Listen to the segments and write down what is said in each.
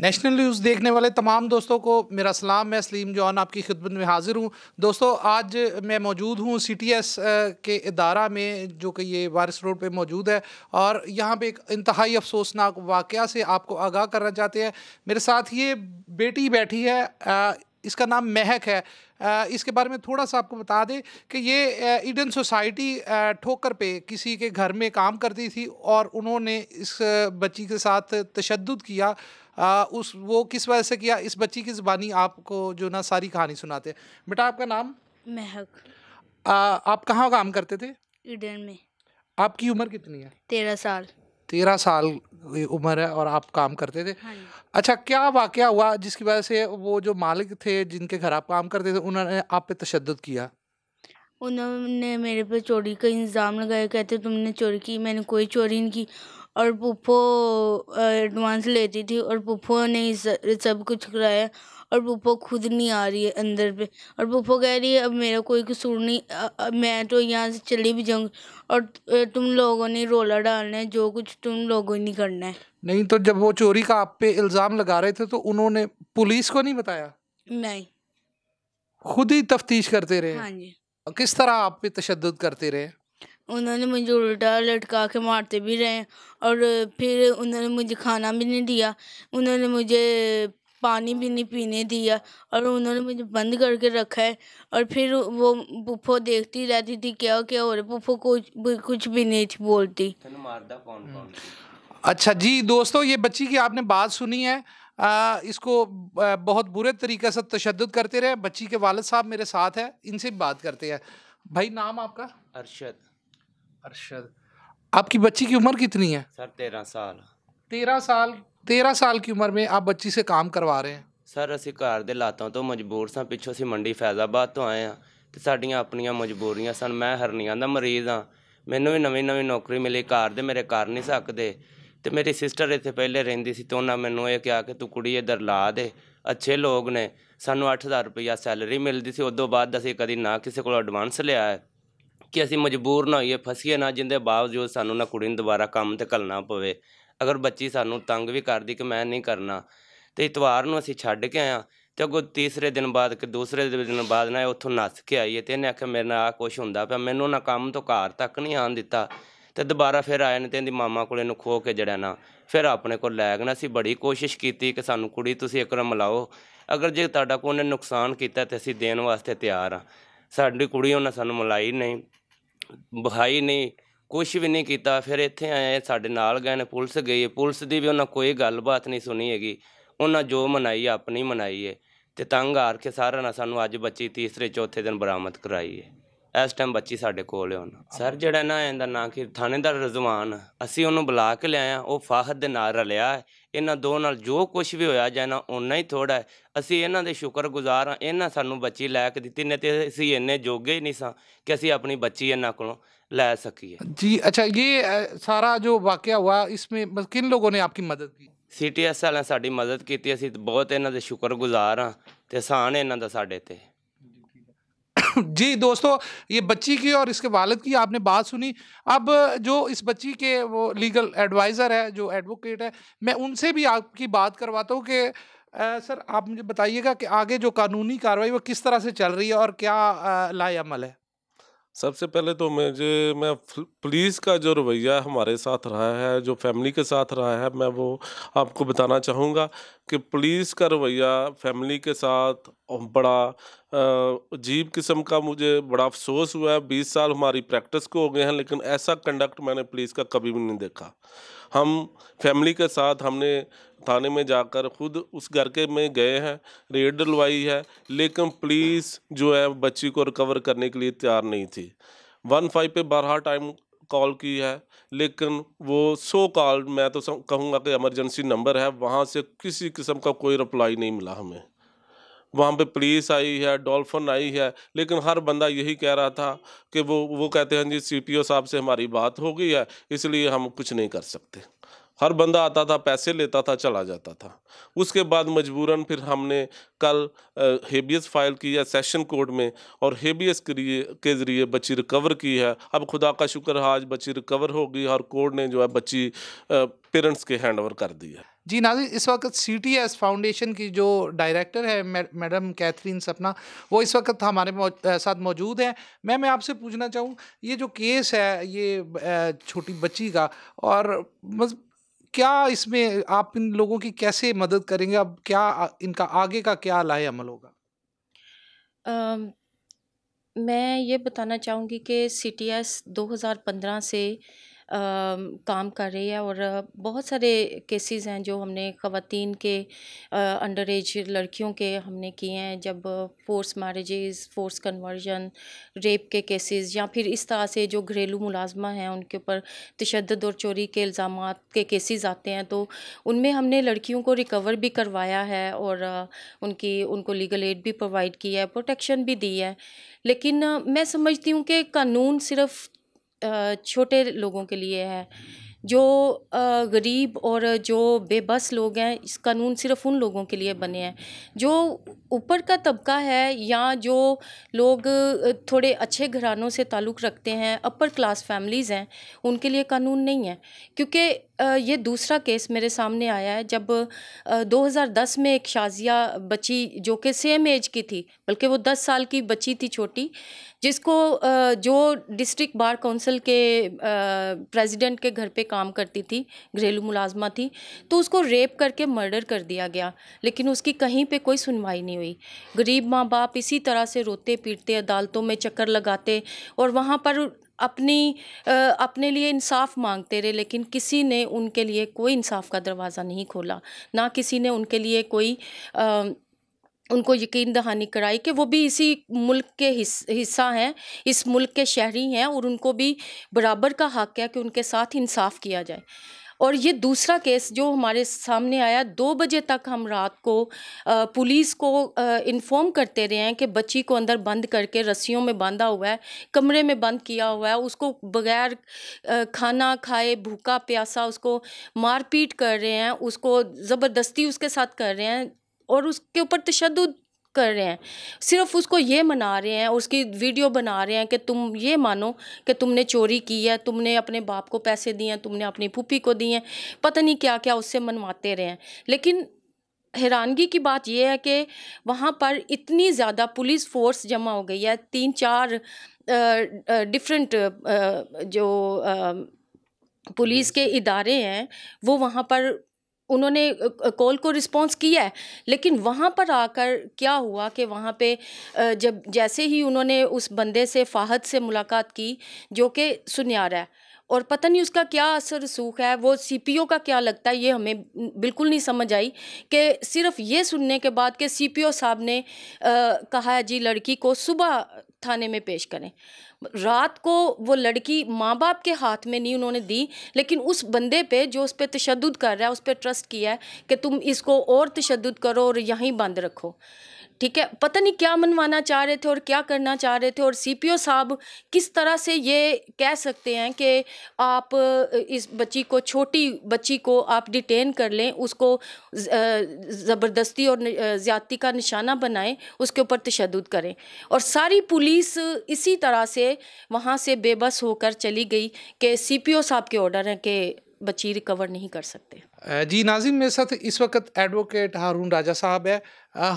National news देखने वाले तमाम दोस्तों को मेरा सलाम मैं सलीम जौन आपकी खिदमत में हाज़िर हूँ दोस्तों आज मैं मौजूद हूँ सी टी एस के अदारा में जो कि ये वारिस रोड पे मौजूद है और यहाँ पे एक इंतहाई अफसोसनाक वाक़ से आपको आगाह करना चाहते हैं मेरे साथ ये बेटी बैठी है इसका नाम महक है इसके बारे में थोड़ा सा आपको बता दें कि ये इडन सोसाइटी ठोकर पे किसी के घर में काम करती थी और उन्होंने इस बच्ची के साथ तशद किया आ, उस वो किस वजह से किया इस बच्ची की ज़बानी आपको जो ना सारी कहानी सुनाते हैं बेटा आपका नाम महक आप कहाँ काम करते थे इडन में आपकी उम्र कितनी है तेरह साल तेरह साल उम्र है और आप काम करते थे हाँ अच्छा क्या वाक्य हुआ जिसकी वजह से वो जो मालिक थे जिनके घर आप काम करते थे उन्होंने आप पे तशद किया उन्होंने मेरे पे चोरी का इंज़ाम लगाया कहते तुमने चोरी की मैंने कोई चोरी नहीं की और पुप्पो एडवांस लेती थी और पुप्पो ने सब कुछ कराया और पुप्पो खुद नहीं आ रही है अंदर पे और पुप्पो कह रही है अब मेरा कोई कसूर नहीं आ, आ, मैं तो यहाँ से चली भी जाऊँगी और तुम लोगों ने रोला डालना है जो कुछ तुम लोगों ने करना है नहीं तो जब वो चोरी का आप पे इल्ज़ाम लगा रहे थे तो उन्होंने पुलिस को नहीं बताया नहीं खुद ही तफ्तीश करते रहे हाँ जी किस तरह आप पे तशद करते रहे उन्होंने मुझे उल्टा लटका के मारते भी रहे और फिर उन्होंने मुझे खाना भी नहीं दिया उन्होंने मुझे पानी भी नहीं पीने दिया और उन्होंने मुझे बंद करके रखा है और फिर वो पुप्फो देखती रहती थी क्या क्या हो रहा कुछ कुछ भी नहीं थी बोलती हम्म। अच्छा जी दोस्तों ये बच्ची की आपने बात सुनी है आ, इसको बहुत बुरे तरीके से तशद करते रहे बच्ची के वालद साहब मेरे साथ हैं इनसे बात करते हैं भाई नाम आपका अरशद अरशद आपकी बच्ची की उम्र कितनी है सर तेरह साल तेरह साल 13 ਸਾਲ ਦੀ ਉਮਰ में ਆਪ ਬੱਚੀ ਸੇ ਕੰਮ ਕਰਵਾ ਰਹੇ हैं ਸਰ ਅਸੀਂ ਘਰ ਦੇ ਲਾਤਾਂ ਤੋਂ ਮਜਬੂਰ ਸਾਂ ਪਿੱਛੋਂ ਅਸੀਂ ਮੰਡੀ ਫੈਜ਼ਾਬਾਦ ਤੋਂ ਆਏ ਹਾਂ ਤੇ ਸਾਡੀਆਂ ਆਪਣੀਆਂ ਮਜਬੂਰੀਆਂ ਸਨ ਮੈਂ ਹਰਨੀਆਂ ਦਾ ਮਰੀਜ਼ ਹਾਂ ਮੈਨੂੰ ਵੀ ਨਵੀਂ ਨਵੀਂ ਨੌਕਰੀ ਮਿਲੀ ਘਰ ਦੇ ਮੇਰੇ ਕਰ ਨਹੀਂ ਸਕਦੇ ਤੇ ਮੇਰੀ ਸਿਸਟਰ ਇੱਥੇ ਪਹਿਲੇ ਰਹਿੰਦੀ ਸੀ ਤੇ ਉਹਨਾਂ ਮੈਨੂੰ ਇਹ ਕਿਹਾ ਕਿ ਤੂੰ ਕੁੜੀ ਇੱਧਰ ਲਾ ਦੇ ਅੱਛੇ ਲੋਕ ਨੇ ਸਾਨੂੰ 8000 ਰੁਪਇਆ ਸੈਲਰੀ ਮਿਲਦੀ ਸੀ ਉਦੋਂ ਬਾਅਦ ਅਸੀਂ ਕਦੀ ਨਾ ਕਿਸੇ ਕੋਲ ਐਡਵਾਂਸ ਲਿਆ ਹੈ ਕਿ ਅਸੀਂ ਮਜਬੂਰ ਨਾ ਹੋਈਏ ਫਸੀਏ ਨਾ ਜਿੰਦੇ ਬਾਵਜੂਦ ਸਾਨੂੰ ਨਾ ਕੁੜੀ ਨੂੰ ਦੁਬਾਰਾ ਕੰਮ ਤੇ ਕਲਣਾ ਪਵੇ ਅਗਰ ਬੱਚੀ ਸਾਨੂੰ ਤੰਗ ਵੀ ਕਰਦੀ ਕਿ ਮੈਂ ਨਹੀਂ ਕਰਨਾ ਤੇ ਇਤਵਾਰ ਨੂੰ ਅਸੀਂ ਛੱਡ ਕੇ ਆਇਆ ਤੇ ਅਗੋ ਤੀਸਰੇ ਦਿਨ ਬਾਅਦ ਕਿ ਦੂਸਰੇ ਦਿਨ ਬਾਅਦ ਨਾ ਉੱਥੋਂ ਨੱਸ ਕੇ ਆਈ ਤੇ ਇਹਨੇ ਆਖਿਆ ਮੇਰੇ ਨਾਲ ਆ ਕੁਝ ਹੁੰਦਾ ਪਿਆ ਮੈਨੂੰ ਨਾ ਕੰਮ ਤੋਂ ਘਰ ਤੱਕ ਨਹੀਂ ਆਣ ਦਿੱਤਾ ਤੇ ਦੁਬਾਰਾ ਫਿਰ ਆਏ ਨੇ ਤੇ ਇਹਦੀ ਮਾਮਾ ਕੋਲ ਇਹਨੂੰ ਖੋ ਕੇ ਜੜਿਆ ਨਾ ਫਿਰ ਆਪਣੇ ਕੋਲ ਲੈ ਗਣਾ ਸੀ ਬੜੀ ਕੋਸ਼ਿਸ਼ ਕੀਤੀ ਕਿ ਸਾਨੂੰ ਕੁੜੀ ਤੁਸੀਂ ਇੱਕ ਵਾਰ ਮਿਲਾਓ ਅਗਰ ਜੇ ਤੁਹਾਡਾ ਕੋਈ ਨੇ ਨੁਕਸਾਨ ਕੀਤਾ ਤੇ ਅਸੀਂ ਦੇਣ ਵਾਸਤੇ ਤਿਆਰ ਆ ਸਾਡੀ ਕੁੜੀ ਉਹਨਾਂ ਸਾਨੂੰ ਮਲਾਈ ਨਹੀਂ ਬਹਾਈ ਨਹੀਂ ਕੁਝ ਵੀ ਨਹੀਂ ਕੀਤਾ ਫਿਰ ਇੱਥੇ ਆਏ ਸਾਡੇ ਨਾਲ ਗਏ ਨੇ ਪੁਲਿਸ ਗਈ ਪੁਲਿਸ ਦੀ ਵੀ ਉਹਨਾਂ ਕੋਈ ਗੱਲਬਾਤ ਨਹੀਂ ਸੁਣੀ ਹੈਗੀ ਉਹਨਾਂ ਜੋ ਮਨਾਈ ਆਪਣੀ ਮਨਾਈ ਹੈ ਤੇ ਤੰਗ ਆਰ ਕੇ ਸਾਰਿਆਂ ਨਾਲ ਸਾਨੂੰ ਅੱਜ ਬੱਚੀ ਤੀਸਰੇ ਚੌਥੇ ਦਿਨ ਬਰਾਮਦ ਕਰਾਈ ਹੈ ਇਸ ਟਾਈਮ ਬੱਚੀ ਸਾਡੇ ਕੋਲ ਹੈ ਹੁਣ ਸਰ ਜਿਹੜਾ ਨਾ ਇਹਦਾ ਨਾਂ ਕਿ ਥਾਣੇਦਾਰ ਰਜ਼ਵਾਨ ਅਸੀਂ ਉਹਨੂੰ ਬੁਲਾ ਕੇ ਲਿਆਇਆ ਉਹ ਫਾਹਦ ਦੇ ਨਾਲ ਰਲਿਆ ਇਹਨਾਂ ਦੋ ਨਾਲ ਜੋ ਕੁਝ ਵੀ ਹੋਇਆ ਜਾਣਾ ਉਹਨਾਂ ਹੀ ਥੋੜਾ ਅਸੀਂ ਇਹਨਾਂ ਦੇ ਸ਼ੁਕਰਗੁਜ਼ਾਰ ਹਾਂ ਇਹਨਾਂ ਸਾਨੂੰ ਬੱਚੀ ਲੈ ਕੇ ਦਿੱਤੀ ਨਹੀਂ ਤੇ ਅਸੀਂ ਇੰਨੇ ਜੋਗੇ ਨਹੀਂ ਸਾਂ ਕਿ ਅਸੀਂ ਆਪਣੀ ਬੱਚੀ ਇਹਨਾਂ ਕੋਲੋਂ ला सकी है जी अच्छा ये सारा जो ਸਾਰਾ ਜੋ ਵਾਕਿਆ किन लोगों ने आपकी मदद की सी टी एस वाले साड़ी मदद की ਅਸੀਂ ਬਹੁਤ ਇਹਨਾਂ ਦੇ ਸ਼ੁਕਰਗੁਜ਼ਾਰ ਹਾਂ ਤੇ ਆਸਾਨ इन्हों का साढ़े ते जी दोस्तों ये बच्ची की और इसके वालद की आपने बात सुनी अब जो इस बच्ची के वो लीगल एडवाइज़र है जो एडवोकेट है मैं उनसे भी आपकी बात करवाता हूँ कि सर आप मुझे बताइएगा कि आगे जो कानूनी कार्रवाई वो किस तरह से चल रही है और क्या लाजमल है सबसे पहले तो मुझे मैं पुलिस का जो रवैया हमारे साथ रहा है जो फैमिली के साथ रहा है मैं वो आपको बताना चाहूँगा कि पुलिस का रवैया फैमिली के साथ बड़ा अजीब किस्म का मुझे बड़ा अफ़सोस हुआ है बीस साल हमारी प्रैक्टिस को हो गए हैं लेकिन ऐसा कंडक्ट मैंने पुलिस का कभी भी नहीं देखा हम फैमिली के साथ हमने थाने में जाकर खुद उस घर के में गए हैं रेड डलवाई है लेकिन पुलिस जो है बच्ची को रिकवर करने के लिए तैयार नहीं थी वन फाइव पर बारह टाइम कॉल की है लेकिन वो सो कॉल मैं तो कहूँगा कि एमरजेंसी नंबर है वहाँ से किसी किस्म का कोई रिप्लाई नहीं मिला हमें वहाँ पे पुलिस आई है डॉल्फिन आई है लेकिन हर बंदा यही कह रहा था कि वो वो कहते हैं जी सीपीओ साहब से हमारी बात हो गई है इसलिए हम कुछ नहीं कर सकते हर बंदा आता था पैसे लेता था चला जाता था उसके बाद मजबूरन फिर हमने कल हेबियस फाइल की है सेशन कोर्ट में और हेबियस के के ज़रिए बच्ची रिकवर की है अब खुदा का शुक्र है आज बच्ची रिकवर होगी और कोर्ट ने जो है बच्ची पेरेंट्स के हैंड ओवर कर दी है जी नाजी इस वक्त सी टी एस फाउंडेशन की जो डायरेक्टर है मैडम कैथरीन सपना वो इस वक्त हमारे साथ मौजूद हैं मैं मैं आपसे पूछना चाहूँ ये जो केस है ये छोटी बच्ची का और क्या इसमें आप इन लोगों की कैसे मदद करेंगे अब क्या इनका आगे का क्या लाए अमल होगा मैं ये बताना चाहूँगी कि सी टी एस दो हज़ार पंद्रह से काम कर रही है और बहुत सारे केसेस हैं जो हमने ख़वान के अंडर एज लड़कियों के हमने किए हैं जब force marriages force conversion rape के केसेस या फिर इस तरह से जो घरेलू मुलाजमा हैं उनके ऊपर तशद और चोरी के इल्ज़ाम के केसेस आते हैं तो उनमें हमने लड़कियों को रिकवर भी करवाया है और उनकी उनको लीगल एड भी प्रोवाइड की है प्रोटेक्शन भी दी है लेकिन मैं समझती हूँ कि कानून सिर्फ छोटे लोगों के लिए है जो गरीब और जो बेबस लोग हैं इस कानून सिर्फ उन लोगों के लिए बने हैं जो ऊपर का तबका है या जो लोग थोड़े अच्छे घरानों से ताल्लुक़ रखते हैं अपर क्लास फैमिलीज़ हैं उनके लिए कानून नहीं है क्योंकि ये दूसरा केस मेरे सामने आया है जब 2010 में एक शाजिया बच्ची जो कि सेम एज की थी बल्कि वो 10 साल की बच्ची थी छोटी जिसको जो डिस्ट्रिक्ट बार काउंसिल के प्रेसिडेंट के घर पे काम करती थी घरेलू मुलाजमा थी तो उसको रेप करके मर्डर कर दिया गया लेकिन उसकी कहीं पे कोई सुनवाई नहीं हुई गरीब माँ बाप इसी तरह से रोते पीटते अदालतों में चक्कर लगाते और वहाँ पर अपनी आ, अपने लिए इंसाफ मांगते रहे लेकिन किसी ने उनके लिए कोई इंसाफ का दरवाज़ा नहीं खोला ना किसी ने उनके लिए कोई आ, उनको यकीन दहानी कराई कि वो भी इसी मुल्क के हिस्सा हैं इस मुल्क के शहरी हैं और उनको भी बराबर का हक है कि उनके साथ इंसाफ किया जाए और ये दूसरा केस जो हमारे सामने आया दो बजे तक हम रात को पुलिस को इन्फॉर्म करते रहे हैं कि बच्ची को अंदर बंद करके रस्सियों में बांधा हुआ है कमरे में बंद किया हुआ है उसको बगैर खाना खाए भूखा प्यासा उसको मारपीट कर रहे हैं उसको ज़बरदस्ती उसके साथ कर रहे हैं और उसके ऊपर तशद कर रहे हैं सिर्फ उसको ये मना रहे हैं उसकी वीडियो बना रहे हैं कि तुम ये मानो कि तुमने चोरी की है तुमने अपने बाप को पैसे दिए हैं तुमने अपनी पुप्पी को दिए हैं पता नहीं क्या क्या उससे मनवाते रहे हैं लेकिन हैरानगी की बात यह है कि वहाँ पर इतनी ज़्यादा पुलिस फोर्स जमा हो गई है तीन चार डिफरेंट जो आ, पुलिस के इदारे हैं वो वहाँ पर उन्होंने कॉल को रिस्पॉन्स किया है लेकिन वहाँ पर आकर क्या हुआ कि वहाँ पे जब जैसे ही उन्होंने उस बंदे से फ़ाहद से मुलाकात की जो कि सुनियारा है और पता नहीं उसका क्या असर रसूख है वो सीपीओ का क्या लगता है ये हमें बिल्कुल नहीं समझ आई कि सिर्फ ये सुनने के बाद कि सीपीओ साहब ने आ, कहा है जी लड़की को सुबह थाने में पेश करें रात को वो लड़की माँ बाप के हाथ में नहीं उन्होंने दी लेकिन उस बंदे पे जो उस पर तशद कर रहा है उस पर ट्रस्ट किया है कि तुम इसको और तशद करो और यहीं बंद रखो ठीक है पता नहीं क्या मनवाना चाह रहे थे और क्या करना चाह रहे थे और सीपीओ साहब किस तरह से ये कह सकते हैं कि आप इस बच्ची को छोटी बच्ची को आप डिटेन कर लें उसको ज़बरदस्ती और ज़्यादती का निशाना बनाएं उसके ऊपर तशद करें और सारी पुलिस इसी तरह से वहाँ से बेबस होकर चली गई कि सी पी ओ साहब के ऑर्डर हैं कि बच्ची रिकवर नहीं कर सकते जी नाजिम मेरे साथ इस वक्त एडवोकेट हारून राजा साहब है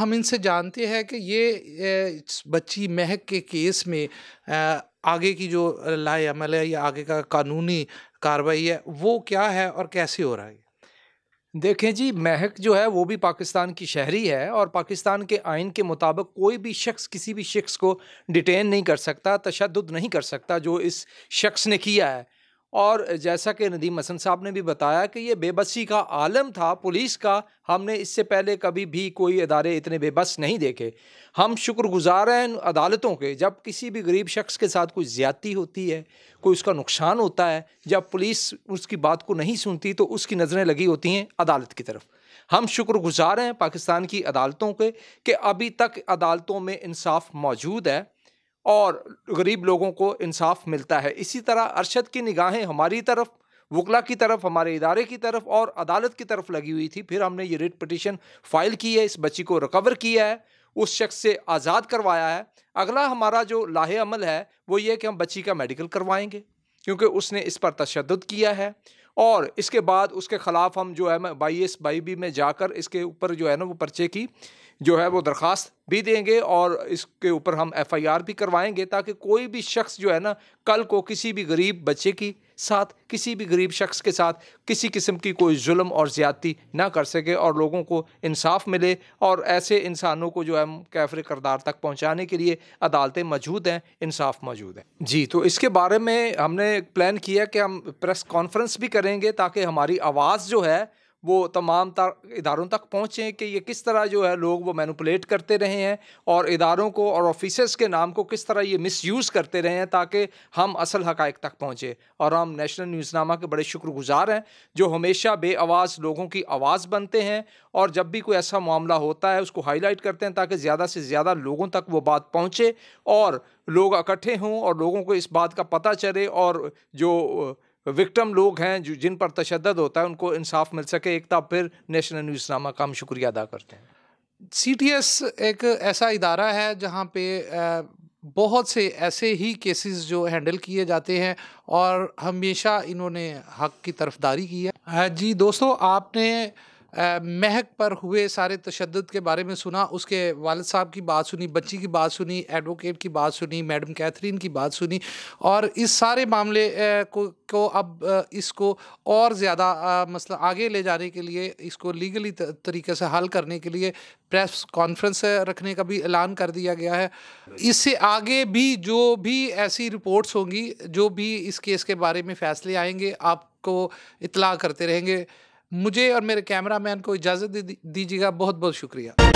हम इनसे जानते हैं कि ये बच्ची महक के केस में आगे की जो लाएमल है या आगे का कानूनी कार्रवाई है वो क्या है और कैसे हो रहा है देखें जी महक जो है वो भी पाकिस्तान की शहरी है और पाकिस्तान के आइन के मुताबिक कोई भी शख्स किसी भी शख्स को डिटेन नहीं कर सकता तशद नहीं कर सकता जो इस शख्स ने किया है और जैसा कि नदीम हसन साहब ने भी बताया कि ये बेबसी का आलम था पुलिस का हमने इससे पहले कभी भी कोई अदारे इतने बेबस नहीं देखे हम शुक्रगुजार हैं अदालतों के जब किसी भी गरीब शख्स के साथ कोई ज़्यादती होती है कोई उसका नुकसान होता है जब पुलिस उसकी बात को नहीं सुनती तो उसकी नज़रें लगी होती हैं अदालत की तरफ हम शुक्रगुजार हैं पाकिस्तान की अदालतों के कि अभी तक अदालतों में इंसाफ मौजूद है और गरीब लोगों को इंसाफ मिलता है इसी तरह अरशद की निगाहें हमारी तरफ वकला की तरफ हमारे इदारे की तरफ और अदालत की तरफ लगी हुई थी फिर हमने ये रिट पटिशन फ़ाइल की है इस बच्ची को रिकवर किया है उस शख्स से आज़ाद करवाया है अगला हमारा जो लाहे अमल है वो ये कि हम बच्ची का मेडिकल करवाएंगे क्योंकि उसने इस पर तशद किया है और इसके बाद उसके ख़िलाफ़ हम जो है बाई एस बाई बी में जाकर इसके ऊपर जो है ना वो पर्चे की जो है वो दरख्वास्त भी देंगे और इसके ऊपर हम एफ़ आई आर भी करवाएंगे ताकि कोई भी शख्स जो है ना कल को किसी भी गरीब बच्चे की साथ किसी भी गरीब शख्स के साथ किसी किस्म की कोई जुल्म और ज़्यादती ना कर सके और लोगों को इंसाफ मिले और ऐसे इंसानों को जो है कैफर करदार तक पहुँचाने के लिए अदालतें मौजूद हैं इंसाफ मौजूद हैं जी तो इसके बारे में हमने प्लान किया कि हम प्रेस कॉन्फ्रेंस भी करेंगे ताकि हमारी आवाज़ जो है वो तमाम इदारों तक पहुँचें कि ये किस तरह जो है लोग वो मैनुपलेट करते रहे हैं और इदारों को और ऑफिसर्स के नाम को किस तरह ये मिसयूज़ करते रहे हैं ताकि हम असल हक़ तक पहुँचें और हम नेशनल न्यूज़नामा के बड़े शुक्रगुजार हैं जो हमेशा बे आवाज़ लोगों की आवाज़ बनते हैं और जब भी कोई ऐसा मामला होता है उसको हाईलाइट करते हैं ताकि ज़्यादा से ज़्यादा लोगों तक वो बात पहुँचे और लोग इकट्ठे हों और लोगों को इस बात का पता चले और जो विक्टम लोग हैं जो जिन पर तशद होता है उनको इंसाफ मिल सके एक तब फिर नेशनल न्यूज़ नामा का हम शुक्रिया अदा करते हैं सी टी एस एक ऐसा इदारा है जहाँ पे बहुत से ऐसे ही केसेस जो हैंडल किए जाते हैं और हमेशा इन्होंने हक की तरफदारी की है जी दोस्तों आपने महक पर हुए सारे तशद के बारे में सुना उसके वालद साहब की बात सुनी बच्ची की बात सुनी एडवोकेट की बात सुनी मैडम कैथरीन की बात सुनी और इस सारे मामले को को अब इसको और ज़्यादा मसला आगे ले जाने के लिए इसको लीगली तरीके से हल करने के लिए प्रेस कॉन्फ्रेंस रखने का भी ऐलान कर दिया गया है इससे आगे भी जो भी ऐसी रिपोर्ट्स होंगी जो भी इस केस के बारे में फ़ैसले आएंगे आपको इतला करते रहेंगे मुझे और मेरे कैमरा मैन को इजाज़त दीजिएगा बहुत बहुत शुक्रिया